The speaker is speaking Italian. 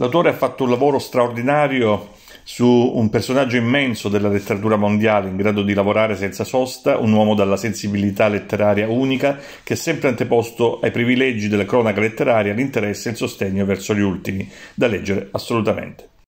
L'autore ha fatto un lavoro straordinario su un personaggio immenso della letteratura mondiale, in grado di lavorare senza sosta, un uomo dalla sensibilità letteraria unica, che ha sempre anteposto ai privilegi della cronaca letteraria l'interesse e il sostegno verso gli ultimi, da leggere assolutamente.